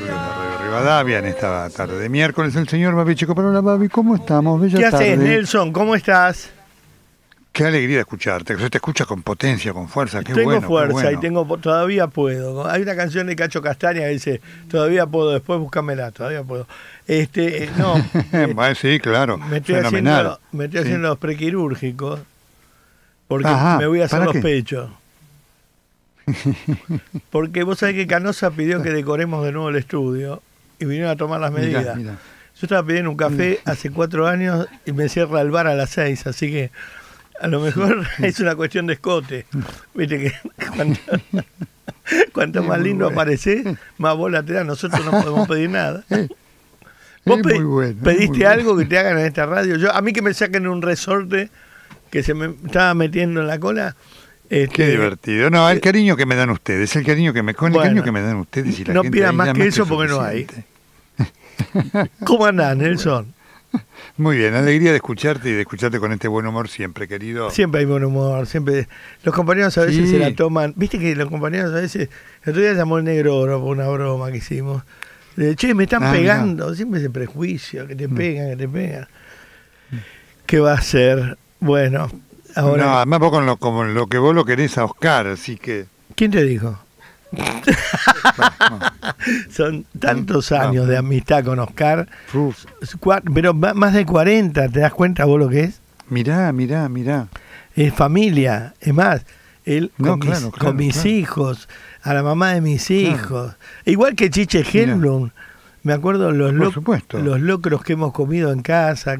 de Radio Rivadavia en esta tarde de miércoles. El señor Chico Hola Babi, ¿cómo estamos? ¿Qué haces, Nelson? ¿Cómo estás? Qué alegría escucharte, que te escucha con potencia, con fuerza, qué tengo fuerza y tengo todavía puedo. Hay una canción de Cacho Castaña que dice, todavía puedo, después búscamela, todavía puedo. Este, eh, no. sí, claro. Me estoy haciendo, me estoy los prequirúrgicos porque me voy a hacer los pechos. Porque vos sabés que Canosa pidió que decoremos de nuevo el estudio y vinieron a tomar las medidas. Yo estaba pidiendo un café hace cuatro años y me cierra el bar a las seis, así que a lo mejor es una cuestión de escote. Viste que cuanto, más lindo aparece, más bola te Nosotros no podemos pedir nada. ¿Vos pediste algo que te hagan en esta radio? a mí que me saquen un resorte que se me estaba metiendo en la cola, este, Qué divertido. No, el eh, cariño que me dan ustedes, el cariño que me el cariño que me dan ustedes y la No pidan más que eso porque no hay. ¿Cómo andan, Nelson? Muy bien, alegría de escucharte y de escucharte con este buen humor siempre, querido. Siempre hay buen humor, siempre. Los compañeros a veces se la toman. Viste que los compañeros a veces. El otro día llamó el negro oro por una broma que hicimos. De, che, me están ah, pegando. Siempre ese prejuicio, que te mm. pegan, que te pegan. ¿Qué va a ser? Bueno, no, además vos con lo, lo que vos lo querés a Oscar, así que... ¿Quién te dijo? Son tantos años de amistad con Oscar. Pero más de 40, ¿te das cuenta vos lo que es? Mirá, mirá, mirá. Es familia, es más, él con, mis, hijos, a la mamá de mis hijos. Igual que Chiche Helblum, me acuerdo los, lo, los locros que hemos comido en casa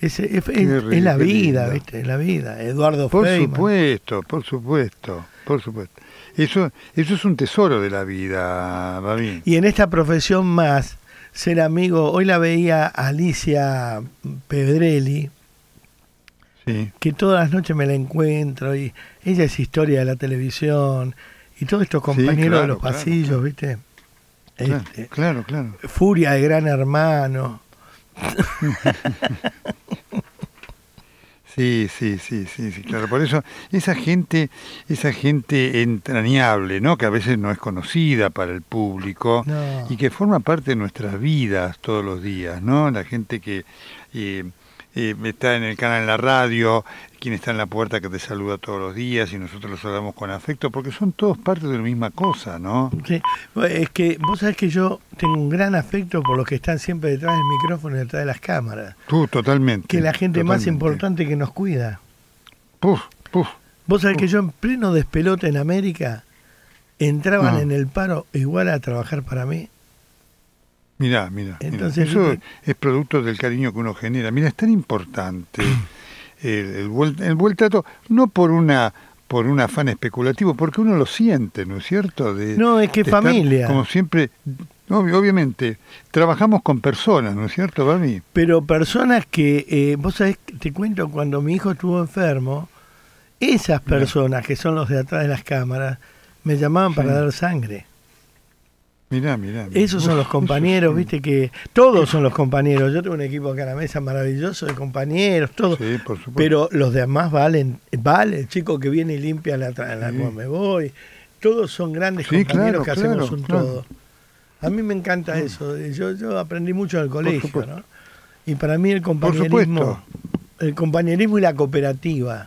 es, la vida, ¿viste? Es la vida. Eduardo Por supuesto, por supuesto, por supuesto. Eso, eso es un tesoro de la vida, Y en esta profesión más, ser amigo, hoy la veía Alicia Pedrelli, que todas las noches me la encuentro, y ella es historia de la televisión, y todos estos compañeros de los pasillos, ¿viste? Este, claro, claro. Furia de Gran Hermano. Sí, sí, sí, sí, sí, claro. Por eso esa gente, esa gente entrañable, ¿no? Que a veces no es conocida para el público y que forma parte de nuestras vidas todos los días, ¿no? La gente que eh, está en el canal, en la radio, quien está en la puerta que te saluda todos los días y nosotros los hablamos con afecto, porque son todos parte de la misma cosa, ¿no? Sí, es que vos sabés que yo tengo un gran afecto por los que están siempre detrás del micrófono y detrás de las cámaras. Tú, totalmente. Que la gente más importante que nos cuida. Puf, puf. Vos sabés que yo en pleno despelote en América entraban ah. en el paro igual a trabajar para mí Mirá, mirá. Entonces, Eso es producto del cariño que uno genera. Mira, es tan importante el, el, trato, no por una por un afán especulativo, porque uno lo siente, ¿no es cierto? De, no, es que familia. como siempre, obviamente, trabajamos con personas, ¿no es cierto, mí Pero personas que, eh, vos sabés, te cuento, cuando mi hijo estuvo enfermo, esas personas, que son los de atrás de las cámaras, me llamaban para dar sangre. Mirá, mirá, Esos son los compañeros, viste que todos son los compañeros. Yo tengo un equipo acá en la mesa maravilloso de compañeros, todos. Sí, por supuesto. Pero los demás valen, vale, el chico que viene y limpia la, la me voy. Todos son grandes compañeros que hacemos un todo. A mí me encanta eso. Yo, yo aprendí mucho en el colegio, ¿no? Y para mí el compañerismo, el compañerismo y la cooperativa.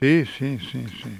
Sí, sí, sí, sí,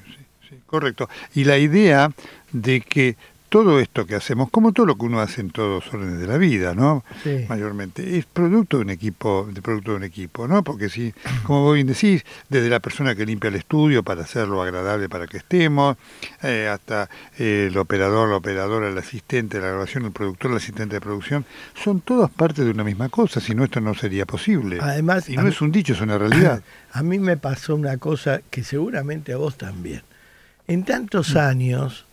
sí, correcto. Y la idea de que todo esto que hacemos, como todo lo que uno hace en todos los órdenes de la vida, ¿no? Mayormente, es producto de un equipo, de producto de un equipo, ¿no? Porque si, como vos bien decís, desde la persona que limpia el estudio para hacerlo agradable para que estemos, eh, hasta eh, el operador, la operadora, el asistente la grabación, el productor, el asistente de producción, son todas partes de una misma cosa, si no esto no sería posible. Además, y no es un dicho, es una realidad. A mí me pasó una cosa que seguramente a vos también. En tantos mm. años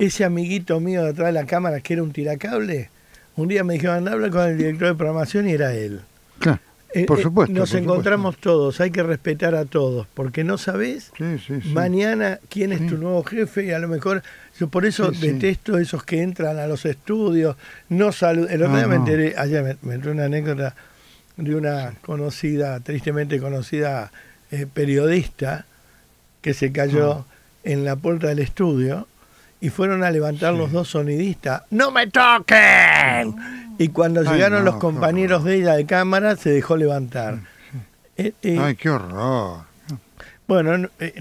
ese amiguito mío detrás de la cámara que era un tiracable, un día me dijeron, habla con el director de programación y era él. Claro. Eh, eh, por supuesto. nos encontramos todos, hay que respetar a todos, porque no sabes mañana quién es tu nuevo jefe y a lo mejor yo por eso detesto esos que entran a los estudios, no saludan. El otro me ah, ayer me, entró una anécdota de una conocida, tristemente conocida eh, periodista que se cayó ah. en la puerta del estudio y fueron a levantar los dos sonidistas. ¡No me toquen! Y cuando llegaron los compañeros de ella de cámara, se dejó levantar. Mm. Eh, eh, ¡Ay, qué horror! Bueno, eh,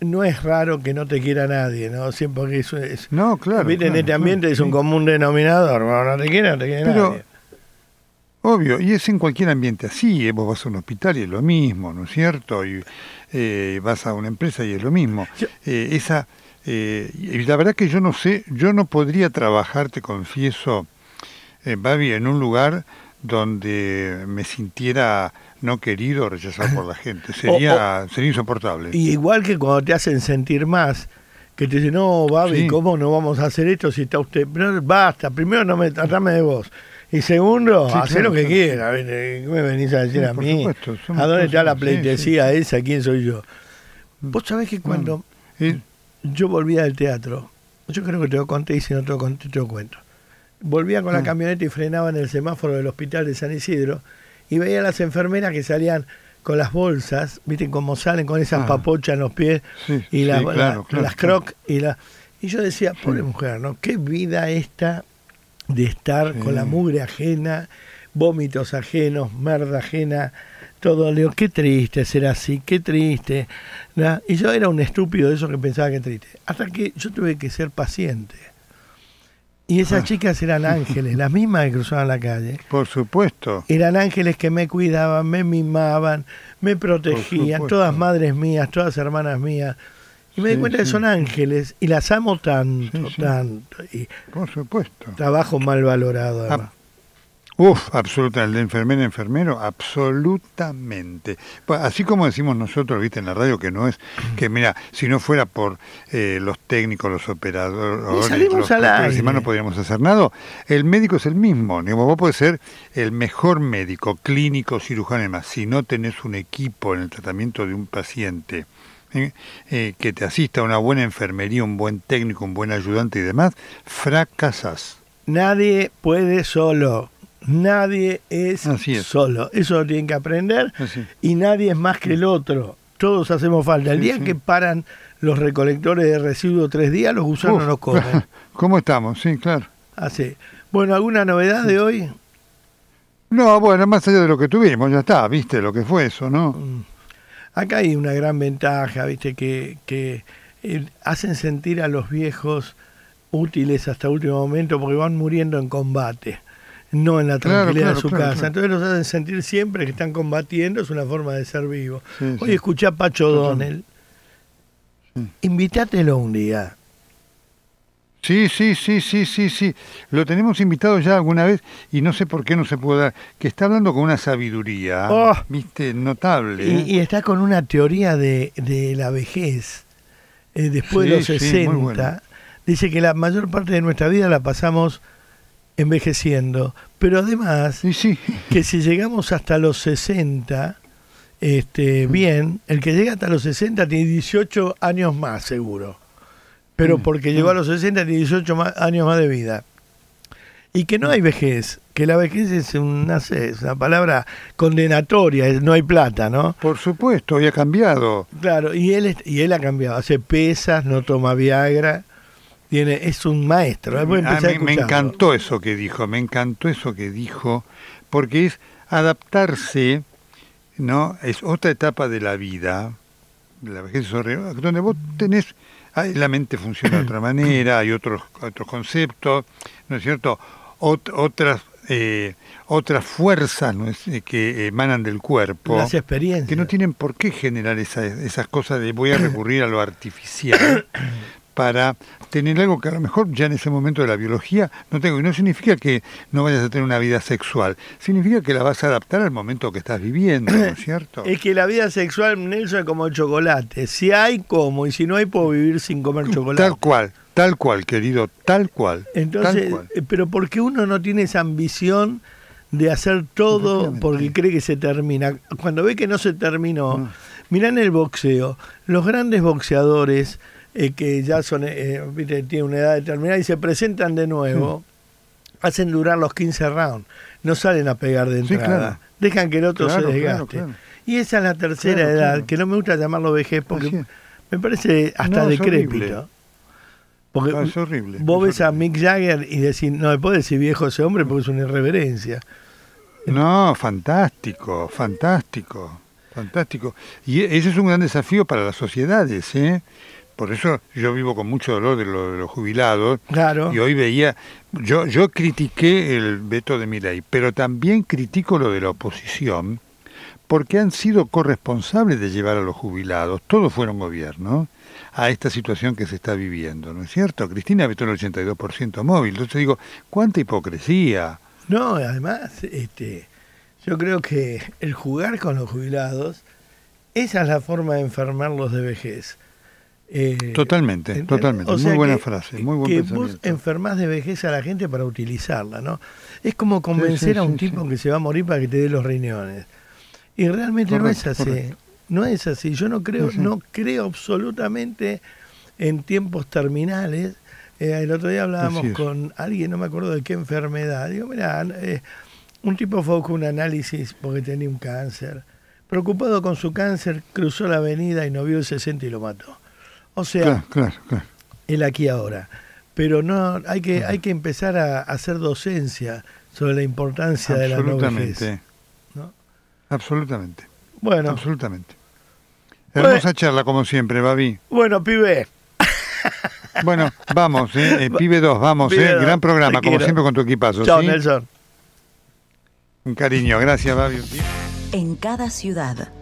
no, es raro que no te quiera nadie, ¿no? Siempre que eso es. No, claro. Viste, en este ambiente es un común denominador. no te quiera, no te quiere nadie. Obvio, y es en cualquier ambiente así. Vos vas a un hospital y es lo mismo, ¿no es cierto? Y vas a una empresa y es lo mismo. esa eh, y la verdad que yo no sé, yo no podría trabajar, te confieso, eh, Babi, en un lugar donde me sintiera no querido, rechazado por la gente. Sería, sería insoportable. igual que cuando te hacen sentir más, que te dicen, no, Babi, ¿cómo no vamos a hacer esto si está usted? No, basta, primero no me tratame de vos. Y segundo, hacer lo que quiera. me venís a decir a mí? ¿A dónde está la pleitesía esa? ¿Quién soy yo? Mm. Vos sabés que cuando... Mm. Eh, yo volvía del teatro. Yo creo que te lo conté y si no te lo cuento. Volvía con la mm. camioneta y frenaba en el semáforo del hospital de San Isidro y veía a las enfermeras que salían con las bolsas, viste cómo salen con esas ah. papochas en los pies y las crocs y la y yo decía, pobre mujer, ¿no? Qué vida esta de estar con la mugre ajena, vómitos ajenos, merda ajena, todo, le digo, qué triste ser así, qué triste. Y yo era un estúpido de eso que pensaba que triste. Hasta que yo tuve que ser paciente. Y esas ah. chicas eran ángeles, las mismas que cruzaban la calle. Por supuesto. Eran ángeles que me cuidaban, me mimaban, me protegían, todas madres mías, todas hermanas mías. Y me di cuenta que son ángeles y las amo tanto, tanto. Por supuesto. Trabajo mal valorado. Además. Uf, absolutamente, el de enfermera, enfermero, absolutamente. Pues, así como decimos nosotros, viste, en la radio, que no es, que mira, si no fuera por eh, los técnicos, los operadores, y salimos a la no podríamos hacer nada, el médico es el mismo. Digamos, vos podés ser el mejor médico, clínico, cirujano y demás. Si no tenés un equipo en el tratamiento de un paciente eh, que te asista, a una buena enfermería, un buen técnico, un buen ayudante y demás, fracasas. Nadie puede solo. Nadie es, solo. Eso lo tienen que aprender. Y nadie es más que el otro. Todos hacemos falta. El día que paran los recolectores de residuos tres días, los gusanos nos comen. ¿Cómo estamos? Sí, claro. Así. Bueno, ¿alguna novedad de hoy? No, bueno, más allá de lo que tuvimos, ya está, viste lo que fue eso, ¿no? Mm. Acá hay una gran ventaja, viste, que, que eh, hacen sentir a los viejos útiles hasta último momento porque van muriendo en combate no en la tranquilidad de su casa. Entonces los hacen sentir siempre que están combatiendo, es una forma de ser vivo. Hoy escuché a Pacho Donel. invítatelo un día. Sí, sí, sí, sí, sí, sí. Lo tenemos invitado ya alguna vez y no sé por qué no se puede dar. Que está hablando con una sabiduría, oh. viste, notable. ¿eh? Y, está con una teoría de, la vejez. Eh, después de los 60, dice que la mayor parte de nuestra vida la pasamos envejeciendo, pero además que si llegamos hasta los 60, este, mm. bien, el que llega hasta los 60 tiene 18 años más seguro, pero mm. porque llegó a mm. los 60 tiene 18 años más de vida. Y que no hay vejez, que la vejez es una, palabra condenatoria, no hay plata, ¿no? Por supuesto, y ha cambiado. Claro, y él, y él ha cambiado, hace pesas, no toma Viagra tiene, es un maestro. Ah, me encantó eso que dijo, me encantó eso que dijo, porque es adaptarse, ¿no? Es otra etapa de la vida, donde vos tenés, la mente funciona de otra manera, hay otros, otros conceptos, ¿no es cierto? otras eh, otras fuerzas eh, que emanan del cuerpo. Las Que no tienen por qué generar esas cosas de voy a recurrir a lo artificial, para tener algo que a lo mejor ya en ese momento de la biología no tengo. Y no significa que no vayas a tener una vida sexual, significa que la vas a adaptar al momento que estás viviendo, ¿no es cierto? Es que la vida sexual, Nelson, es como el chocolate. Si hay, como, y si no hay, puedo vivir sin comer chocolate. Tal cual, tal cual, querido, tal cual. Entonces, eh, pero porque uno no tiene esa ambición de hacer todo porque cree que se termina. Cuando ve que no se terminó, mira ah. mirá en el boxeo, los grandes boxeadores eh, que ya son, eh, tienen una edad determinada y se presentan de nuevo, hmm. hacen durar los 15 rounds, no salen a pegar de entrada, dejan que el otro se desgaste. y esa es la tercera edad, que no me gusta llamarlo vejez porque me parece hasta de decrépito. Porque ah, Vos ves a Mick Jagger y decís, no me puede decir viejo ese hombre porque es una irreverencia. No, fantástico, fantástico, fantástico. Y ese es un gran desafío para las sociedades, ¿eh? Por eso yo vivo con mucho dolor de, los jubilados. Claro. Y hoy veía, yo, yo critiqué el veto de mi ley, pero también critico lo de la oposición, porque han sido corresponsables de llevar a los jubilados, todos fueron gobierno, a esta situación que se está viviendo, ¿no es cierto? Cristina vetó el 82% móvil, entonces digo, ¿cuánta hipocresía? No, además, este, yo creo que el jugar con los jubilados, esa es la forma de enfermarlos de vejez. Eh, totalmente, totalmente. muy buena frase, eh, muy buen que vos enfermás de vejez a la gente para utilizarla, ¿no? Es como convencer a un tipo que se va a morir para que te dé los riñones. Y realmente no es así. No es así. Yo no creo, no creo absolutamente en tiempos terminales. Eh, el otro día hablábamos con alguien, no me acuerdo de qué enfermedad. Digo, mira, un tipo fue con un análisis porque tenía un cáncer. Preocupado con su cáncer, cruzó la avenida y no vio el 60 y lo mató. O sea, claro, el aquí ahora. Pero no, hay que, hay que empezar a hacer docencia sobre la importancia de la nobleza. ¿no? Absolutamente. Bueno. Absolutamente. Pues- Hermosa charla, como siempre, Babi. Bueno, pibe. Bueno, vamos, ¿eh? Eh, pibe 2, vamos, ¿eh? gran programa, como siempre con tu equipazo. Chao, Nelson. Un cariño, gracias, Babi. En cada ciudad.